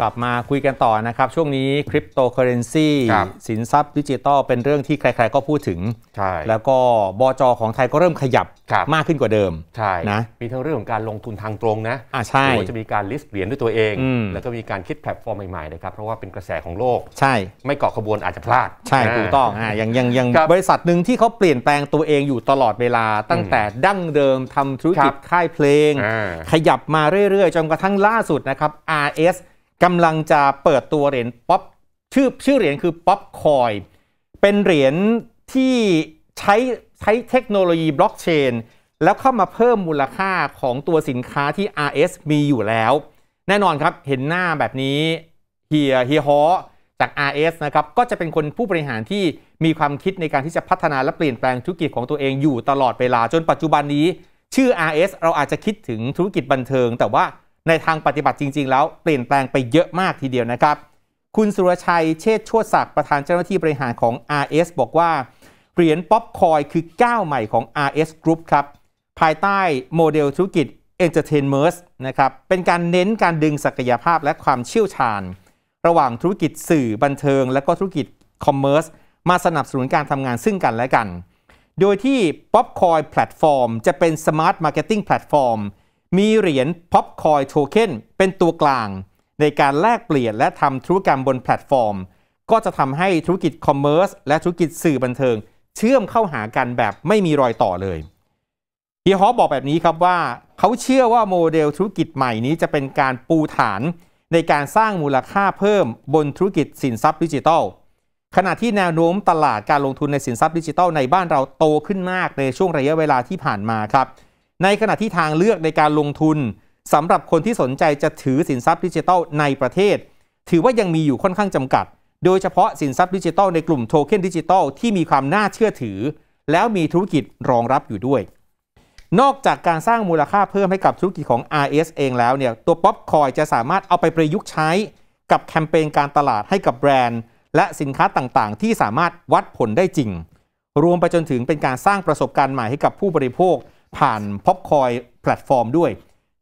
กลับมาคุยกันต่อนะครับ ช่วงนี้คริปโตเคอเรนซีสินทรัพย์ดิจิตอลเป็นเรื่องที่ใครๆก็พูดถึงใช่แล้วก็บอจอของไทยก็เริ่มขยับมากขึ้นกว่าเดิมใช่นะมีทั้งเรื่องของการลงทุนทางตรงนะอ่าใช่จะมีการลิสต์เหรียญด้วยตัวเอง แล้วก็มีการคิดแพลตฟอร์มใหม่ๆนะครับ เพราะว่าเป็นกระแสของโลก ใช่ไม่เกาะขบวนอาจจะพลาดใช่ถูกต้องอ่าอย่างอย่างอย่างบริษัทหนึ่งที่เขาเปลี่ยนแปลงตัวเองอยู่ตลอดเวลาตั้งแต่ดั้งเดิมทำธุรกิจค่ายเพลง ขยับมาเรื่อยๆจนกระทั่งล่าสุดนะครับ RS กำลังจะเปิดตัวเหรียญป๊อปชื่อชื่อเหรียญคือป๊อปคอยเป็นเหรียญที่ใช้ใช้เทคโนโลยีบล็อกเชนแล้วเข้ามาเพิ่มมูลค่าของตัวสินค้าที่ RS มีอยู่แล้ว แน่นอนครับ เห็นหน้าแบบนี้เฮียเฮียฮอจาก RS นะครับ ก็จะเป็นคนผู้บริหารที่มีความคิดในการที่จะพัฒนา และเปลี่ยนแปลงธุรกิจของตัวเองอยู่ตลอดเวลาจนปัจจุบันนี้ ชื่อ RS เราอาจจะคิดถึงธุรกิจบันเทิงแต่ว่าในทางปฏิบัติจริงๆ แล้วเปลี่ยนแปลงไปเยอะมากทีเดียวนะครับ คุณสุรชัยเชษชวดศักดิ์ประธานเจ้าหน้าที่บริหารของ RS บอกว่าเหรียญป๊อปคอย คือก้าวใหม่ของ RS Group ครับภายใต้โมเดลธุรกิจ Entertainment นะครับเป็นการเน้นการดึงศักยภาพและความเชี่ยวชาญ ระหว่างธุรกิจสื่อบันเทิงและก็ธุรกิจคอมเมอร์สมาสนับสนุนการทำงานซึ่งกันและกัน โดยที่ p o p c o ย n Platform จะเป็น Smart Marketing Platform มมีเหรียญ Popcoin Token เป็นตัวกลาง ในการแลกเปลี่ยนและทำธุรกรรมบนแพลตฟอร์ม ก็จะทำให้ธุรกิจคอมเมอร์สและธุรกิจสื่อบันเทิง เชื่อมเข้าหากันแบบไม่มีรอยต่อเลยฮีฮอปบอกแบบนี้ครับว่า เขาเชื่อว่าโมเดลธุรกิจใหม่นี้จะเป็นการปูฐาน ในการสร้างมูลค่าเพิ่มบนธุรกิจสินทรัพย์ดิจิทัลขณะที่แนวโน้มตลาดการลงทุนในสินทรัพย์ดิจิทัลในบ้านเราโตขึ้นมากในช่วงระยะเวลาที่ผ่านมาครับในขณะที่ทางเลือกในการลงทุนสำหรับคนที่สนใจจะถือสินทรัพย์ดิจิทัลในประเทศ ถือว่ายังมีอยู่ค่อนข้างจำกัด โดยเฉพาะสินทรัพย์ดิจิทัลในกลุ่มโทเค็นดิจิทัลที่มีความน่าเชื่อถือ แล้วมีธุรกิจรองรับอยู่ด้วย นอกจากการสร้างมูลค่าเพิ่มให้กับธุรกิจของ RS เองแล้วเนี่ยตัวป๊อปคอยจะสามารถเอาไปประยุกต์ใช้กับแคมเปญการตลาดให้กับแบรนด์ และสินค้าต่างๆ ที่สามารถวัดผลได้จริง รวมไปจนถึงเป็นการสร้างประสบการณ์ใหม่ให้กับผู้บริโภคผ่านพ็อปคอยแพลตฟอร์มด้วย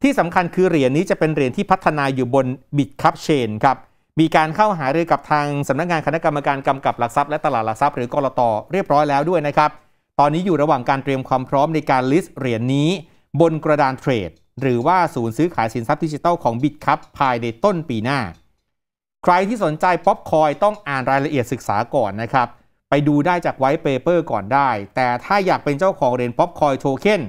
ที่สำคัญคือเหรียญนี้จะเป็นเหรียญที่พัฒนาอยู่บนบิตคัพเชนครับมีการเข้าหารือกับทางสำนักงานคณะกรรมการกำกับหลักทรัพย์และตลาดหลักทรัพย์หรือกรตเรียบร้อยแล้วด้วยนะครับ ตอนนี้อยู่ระหว่างการเตรียมความพร้อมในการลิสต์เหรียญนนี้ บนกระดานเทรด หรือว่าศูนย์ซื้อขายสินทรัพย์ดิจิทัลของบิตครับภายในต้นปีหน้า ใครที่สนใจป๊อปคอยต้องอ่านรายละเอียดศึกษาก่อนนะครับไปดูได้จากไวท์เปเปอร์ก่อนได้ แต่ถ้าอยากเป็นเจ้าของเหรียญป๊อปคอยโทเค็น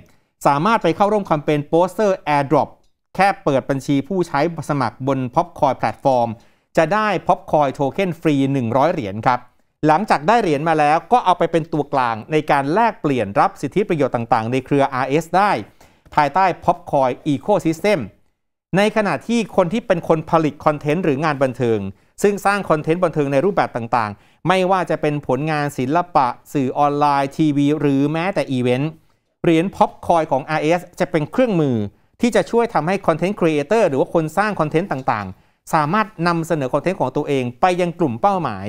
สามารถไปเข้าร่วมแคมเปญโปสเตอร์ Airdrop แค่เปิดบัญชีผู้ใช้สมัครบน p o อปคอยแพลตฟอร์มจะได้ p o อปคอยโทเค็นฟรี100 เหรียญครับ หลังจากได้เหรียญมาแล้วก็เอาไปเป็นตัวกลางในการแลกเปลี่ยนรับสิทธิประโยชน์ต่างๆ ในเครือ RS ได้ ภายใต้ Popcoin Ecosystem ในขณะที่คนที่เป็นคนผลิตคอนเทนต์หรืองานบันเทิงซึ่งสร้างคอนเทนต์บันเทิงในรูปแบบต่างๆ ไม่ว่าจะเป็นผลงานศิลปะ สื่อออนไลน์ ทีวีหรือแม้แต่อีเวนต์เหรียญพ็อปคอยของ RS จะเป็นเครื่องมือที่จะช่วยทำให้คอนเทนต์ครีเอเตอร์หรือว่าคนสร้างคอนเทนต์ต่างๆ สามารถนำเสนอคอนเทนต์ของตัวเองไปยังกลุ่มเป้าหมาย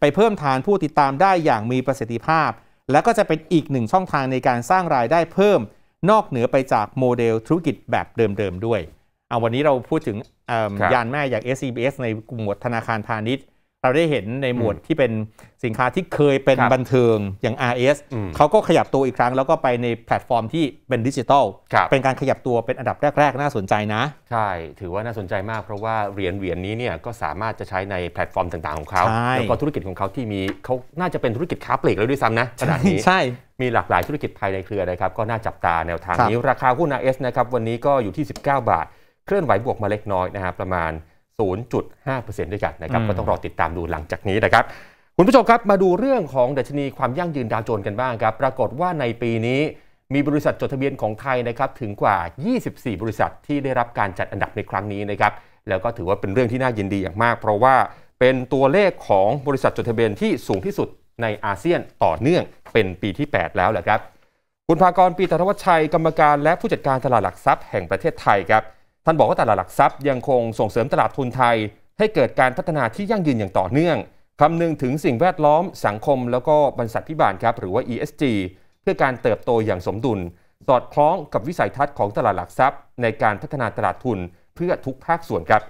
ไปเพิ่มฐานผู้ติดตามได้อย่างมีประสิทธิภาพ และก็จะเป็นอีกหนึ่งช่องทางในการสร้างรายได้เพิ่ม นอกเหนือไปจากโมเดลธุรกิจแบบเดิมๆด้วยเอาวันนี้เราพูดถึงยานแม่อย่าง SCBS ในหมวดธนาคารพาณิชย์ เราได้เห็นในหมวดที่เป็นสินค้าที่เคยเป็นบันเทิงอย่าง RS เขาก็ขยับตัวอีกครั้งแล้วก็ไปในแพลตฟอร์มที่เป็นดิจิทัลเป็นการขยับตัวเป็นอันดับแรก ๆ น่าสนใจนะใช่ถือว่าน่าสนใจมาก เพราะว่าเหรียญเหรียญนี้เนี่ยก็สามารถจะใช้ในแพลตฟอร์มต่างๆของเขาแล้วก็ธุรกิจของเขาที่มีเขาน่าจะเป็นธุรกิจค้าปลีกแล้วด้วยซ้ำนะขนาดนี้ใช่มีหลากหลายธุรกิจภายในเครือนะครับก็น่าจับตาแนวทางนี้ราคาหุ้น RS นะครับวันนี้ก็อยู่ที่ 19 บาทเคลื่อนไหวบวกมาเล็กน้อยนะครับประมาณ 0.5%ด้วยกันนะครับก็ต้องรอติดตามดูหลังจากนี้นะครับ คุณผู้ชมครับมาดูเรื่องของดัชนีความยั่งยืนดาวโจนส์กันบ้างครับปรากฏว่าในปีนี้มีบริษัทจดทะเบียนของไทยนะครับถึงกว่า 24 บริษัทที่ได้รับการจัดอันดับในครั้งนี้นะครับ แล้วก็ถือว่าเป็นเรื่องที่น่ายินดีอย่างมาก เพราะว่าเป็นตัวเลขของบริษัทจดทะเบียนที่สูงที่สุดในอาเซียนต่อเนื่องเป็นปีที่ 8 แล้วแหละครับคุณภากรปีตรวัชชัยกรรมการและผู้จัดการตลาดหลักทรัพย์แห่งประเทศไทยครับท่านบอกว่าตลาดหลักทรัพย์ยังคงส่งเสริมตลาดทุนไทย ให้เกิดการพัฒนาที่ยั่งยืนอย่างต่อเนื่องคำนึงถึงสิ่งแวดล้อม สังคมแล้วก็บรรษัทพิบาลครับหรือว่า ESG เพื่อการเติบโตอย่างสมดุลสอดคล้องกับวิสัยทัศน์ของตลาดหลักทรัพย์ ในการพัฒนาตลาดทุน เพื่อทุกภาคส่วนครับ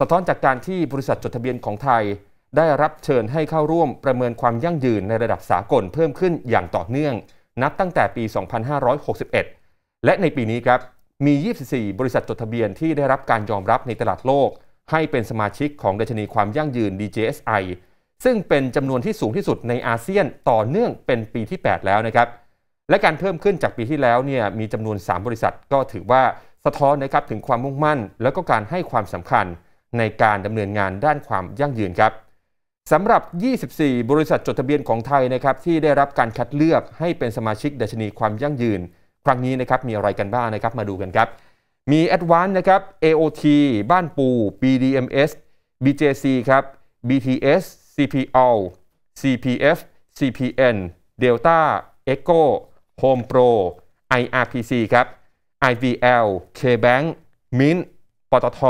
สะท้อนจากการที่บริษัทจดทะเบียนของไทย ได้รับเชิญให้เข้าร่วมประเมินความยั่งยืนในระดับสากลเพิ่มขึ้นอย่างต่อเนื่องนับตั้งแต่ปี 2561 และในปีนี้ครับมี 24 บริษัทจดทะเบียนที่ได้รับการยอมรับในตลาดโลก ให้เป็นสมาชิกของดัชนีความยั่งยืน DJSI ซึ่งเป็นจำนวนที่สูงที่สุดในอาเซียนต่อเนื่องเป็นปีที่ 8 แล้วนะครับ และการเพิ่มขึ้นจากปีที่แล้วเนี่ยมีจำนวน 3 บริษัทก็ถือว่าสะท้อนนะครับถึงความมุ่งมั่นแล้วก็การให้ความสำคัญในการดำเนินงานด้านความยั่งยืนครับสำหรับ 24 บริษัทจดทะเบียนของไทยนะครับที่ได้รับการคัดเลือกให้เป็นสมาชิกดัชนีความยั่งยืนครั้งนี้นะครับมีอะไรกันบ้างนะครับมาดูกันครับ มี a d v a n c e นะครับ AOT บ้านปู BDMS BJC ครับ BTS CPO CPF CPN Delta Echo Home Pro IRPC ครับ IVL KBank Mint ปตท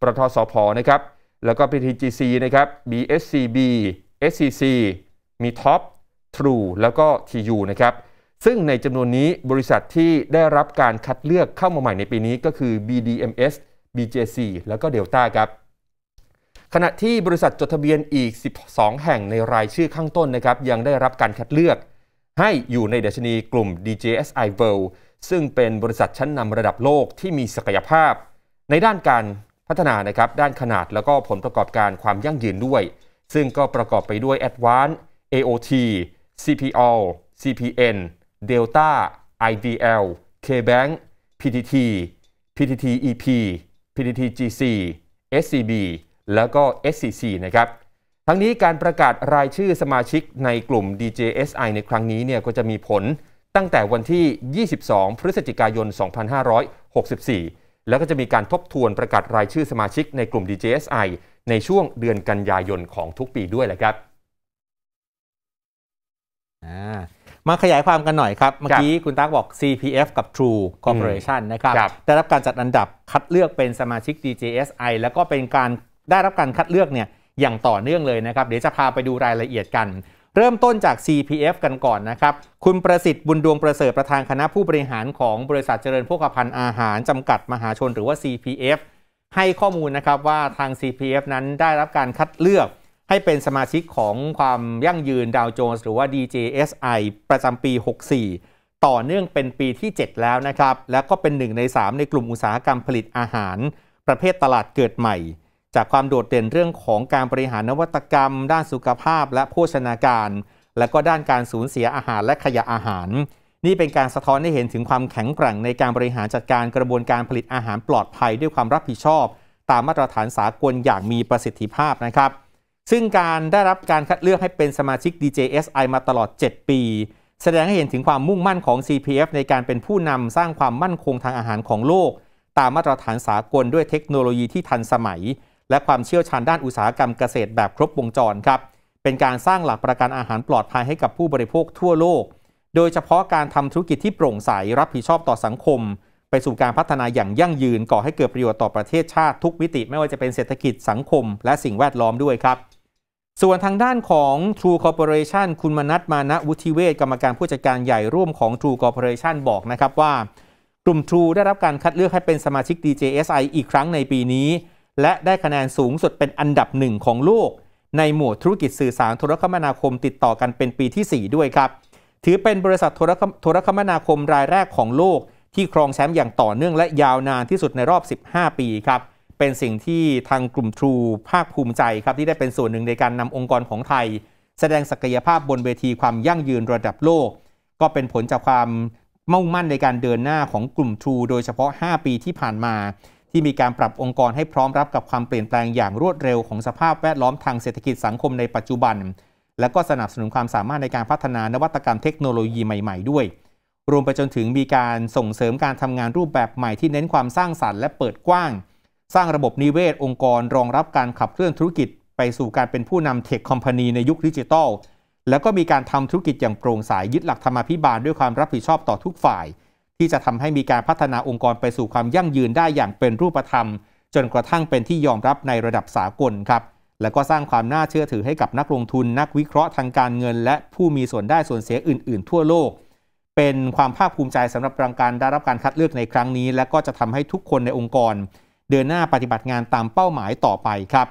ปตทสพนะครับแล้วก็ PTGC นะครับ BSCB SCC มี Top True แล้วก็ TU นะครับซึ่งในจำนวนนี้บริษัทที่ได้รับการคัดเลือกเข้ามาใหม่ในปีนี้ก็คือ BDMs BJC แล้วก็ Delta ครับขณะที่บริษัทจดทะเบียนอีก 12 แห่งในรายชื่อข้างต้นนะครับยังได้รับการคัดเลือก ให้อยู่ในเดชนีกลุ่ม DJSI World ซึ่งเป็นบริษัทชั้นนำระดับโลกที่มีศักยภาพ ในด้านการพัฒนานะครับด้านขนาดแล้วก็ผลประกอบการความยั่งยืนด้วย ซึ่งก็ประกอบไปด้วย Advanced AOT CPO CPN Delta IDL KBank PTT PTT EP PTT GC SCB แล้วก็ SCC นะครับ ทั้งนี้การประกาศรายชื่อสมาชิกในกลุ่ม DJSI ในครั้งนี้เนี่ยก็จะมีผลตั้งแต่วันที่ 22 พฤศจิกายน 2564 แล้วก็จะมีการทบทวนประกาศรายชื่อสมาชิกในกลุ่ม DJSI ในช่วงเดือนกันยายนของทุกปีด้วยแหละครับมาขยายความกันหน่อยครับ เมื่อกี้คุณตั๊กบอก CPF กับ True Corporation นะครับได้รับการจัดอันดับคัดเลือกเป็นสมาชิก DJSI แล้วก็เป็นการได้รับการคัดเลือกเนี่ยอย่างต่อเนื่องเลยนะครับเดี๋ยวจะพาไปดูรายละเอียดกัน เริ่มต้นจาก CPF กันก่อนนะครับคุณประสิทธิ์บุญดวงประเสริฐประธานคณะผู้บริหารของบริษัทเจริญโภคภัณฑ์อาหาร จำกัดมหาชน หรือว่า CPF ให้ข้อมูลนะครับว่าทาง CPF นั้นได้รับการคัดเลือกให้เป็นสมาชิกของความยั่งยืนดาวโจนส์หรือว่า DJSI ประจำปี 64 ต่อเนื่องเป็นปีที่ 7 แล้วนะครับ แล้วก็เป็นหนึ่งใน 3 ในกลุ่มอุตสาหกรรมผลิตอาหาร ประเภทตลาดเกิดใหม่ จากความโดดเด่นเรื่องของการบริหารนวัตกรรม ด้านสุขภาพและโภชนาการ และก็ด้านการสูญเสียอาหารและขยะอาหาร นี่เป็นการสะท้อนให้เห็นถึงความแข็งแกร่งในการบริหารจัดการกระบวนการผลิตอาหารปลอดภัยด้วยความรับผิดชอบ ตามมาตรฐานสากลอย่างมีประสิทธิภาพนะครับซึ่งการได้รับการคัดเลือกให้เป็นสมาชิก DJSI มาตลอด 7 ปี แสดงให้เห็นถึงความมุ่งมั่นของ CPF ในการเป็นผู้นำสร้างความมั่นคงทางอาหารของโลก ตามมาตรฐานสากลด้วยเทคโนโลยีที่ทันสมัย และความเชี่ยวชาญด้านอุตสาหกรรมเกษตรแบบครบวงจรครับ เป็นการสร้างหลักประกันอาหารปลอดภัยให้กับผู้บริโภคทั่วโลก โดยเฉพาะการทำธุรกิจที่โปร่งใสรับผิดชอบต่อสังคม ไปสู่การพัฒนาอย่างยั่งยืนก่อให้เกิดประโยชน์ต่อประเทศชาติทุกมิติไม่ว่าจะเป็นเศรษฐกิจสังคม และสิ่งแวดล้อมด้วยครับส่วนทางด้านของ True Corporation คุณมนัทมานะวุฒิเวศกรรมการผู้จัดการใหญ่ร่วมของ True Corporation บอกนะครับว่ากลุ่ม True ได้รับการคัดเลือกให้เป็นสมาชิก DJSI อีกครั้งในปีนี้ และได้คะแนนสูงสุดเป็นอันดับหนึ่งของโลก ในหมวดธุรกิจสื่อสารโทรคมนาคมติดต่อกันเป็นปีที่ 4 ด้วยครับ ถือเป็นบริษัทโทรคโทรคมนาคมรายแรกของโลก ที่ครองแชมป์อย่างต่อเนื่องและยาวนานที่สุดในรอบ 15 ปีครับเป็นสิ่งที่ทางกลุ่มทรูภาคภูมิใจครับที่ได้เป็นส่วนหนึ่งในการนำองค์กรของไทย แสดงศักยภาพบนเวทีความยั่งยืนระดับโลก ก็เป็นผลจากความมุ่งมั่นในการเดินหน้าของกลุ่มทรูโดยเฉพาะ 5 ปีที่ผ่านมา ที่มีการปรับองค์กรให้พร้อมรับกับความเปลี่ยนแปลงอย่างรวดเร็วของสภาพแวดล้อมทางเศรษฐกิจสังคมในปัจจุบัน และก็สนับสนุนความสามารถในการพัฒนานวัตกรรมเทคโนโลยีใหม่ๆด้วย รวมไปจนถึงมีการส่งเสริมการทำงานรูปแบบใหม่ที่เน้นความสร้างสรรค์และเปิดกว้างสร้างระบบนิเวศองค์กรรองรับการขับเคลื่อนธุรกิจ ไปสู่การเป็นผู้นำเทคคอมพานีในยุคดิจิทัล แล้วก็มีการทำธุรกิจอย่างโปร่งใสยยึดหลักธรรมาภิบาลด้วยความรับผิดชอบต่อทุกฝ่าย ที่จะทำให้มีการพัฒนาองค์กรไปสู่ความยั่งยืนได้อย่างเป็นรูปธรรม จนกระทั่งเป็นที่ยอมรับในระดับสากลครับ แล้วก็สร้างความน่าเชื่อถือให้กับนักลงทุน นักวิเคราะห์ทางการเงิน และผู้มีส่วนได้ส่วนเสียอื่น ๆ ทั่วโลก เป็นความภาคภูมิใจสำหรับรังการได้รับการคัดเลือกในครั้งนี้ และก็จะทำให้ทุกคนในองค์กรเดินหน้าปฏิบัติงานตามเป้าหมายต่อไปครับ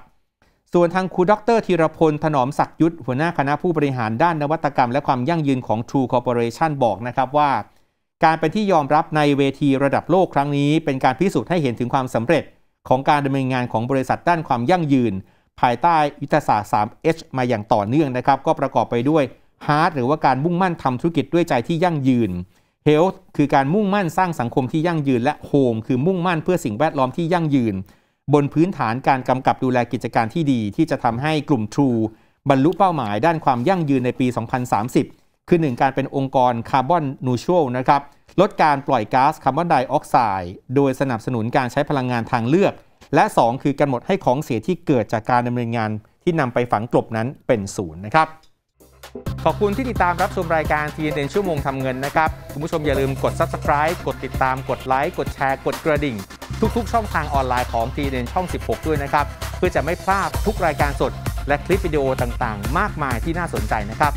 ส่วนทางครูดรธีรพลถนอมศักยุทธหัวหน้าคณะผู้บริหารด้านนวัตกรรมและความยั่งยืนของ True Corporation บอกนะครับว่า การเป็นที่ยอมรับในเวทีระดับโลกครั้งนี้เป็นการพิสูจน์ให้เห็นถึงความสำเร็จ ของการดำเนินงานของบริษัทด้านความยั่งยืน ภายใต้ยุทธศาสตร์ 3H มาอย่างต่อเนื่องนะครับ ก็ประกอบไปด้วยฮาร์ดหรือว่าการมุ่งมั่นทำธุรกิจด้วยใจที่ยั่งยืน Health คือการมุ่งมั่นสร้างสังคมที่ยั่งยืนและ Home คือมุ่งมั่นเพื่อสิ่งแวดล้อมที่ยั่งยืน บนพื้นฐานการกำกับดูแลกิจการที่ดี ที่จะทำให้กลุ่ม True บรรลุเป้าหมายด้านความยั่งยืนในปี 2030 คือ 1 การเป็นองค์กรคาร์บอนนูทรัลนะครับ ลดการปล่อยก๊าซคาร์บอนไดออกไซด์โดยสนับสนุนการใช้พลังงานทางเลือก และ 2 คือกำหนดให้ของเสียที่เกิดจากการดำเนินงานที่นำไปฝังกลบนั้นเป็นศูนย์นะครับขอบคุณที่ติดตามรับชมรายการด n นชั่วโมงทำเงินนะครับ คุณผู้ชมอย่าลืมกด Subscribe กดติดตาม กดไลค์ กดแชร์ กดกระดิ่ง ทุกๆ ช่องทางออนไลน์ของด n นช่อง 16 ด้วยนะครับ เพื่อจะไม่พลาดทุกรายการสด และคลิปวิดีโอต่างๆ มากมายที่น่าสนใจนะครับ